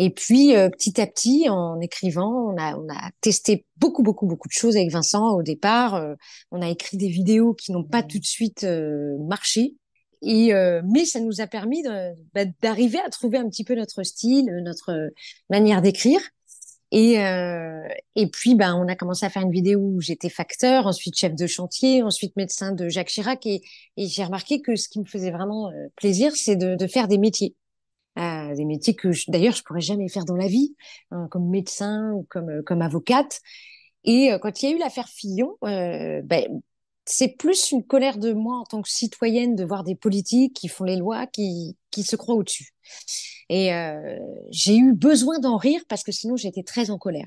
Et puis euh, petit à petit, en écrivant, on a, on a testé beaucoup, beaucoup, beaucoup de choses avec Vincent au départ. Euh, on a écrit des vidéos qui n'ont pas tout de suite euh, marché. Et mais ça nous a permis bah, d'arriver à trouver un petit peu notre style, notre manière d'écrire. Et, et puis ben on a commencé à faire une vidéo où j'étais facteur, ensuite chef de chantier, ensuite médecin de Jacques Chirac. Et, et j'ai remarqué que ce qui me faisait vraiment plaisir, c'est de, de faire des métiers des métiers que d'ailleurs je pourrais jamais faire dans la vie, hein, comme médecin ou comme, euh, comme avocate. Et euh, quand il y a eu l'affaire Fillon, euh, ben, c'est plus une colère de moi en tant que citoyenne de voir des politiques qui font les lois, qui, se croient au-dessus. Et j'ai eu besoin d'en rire parce que sinon j'étais très en colère.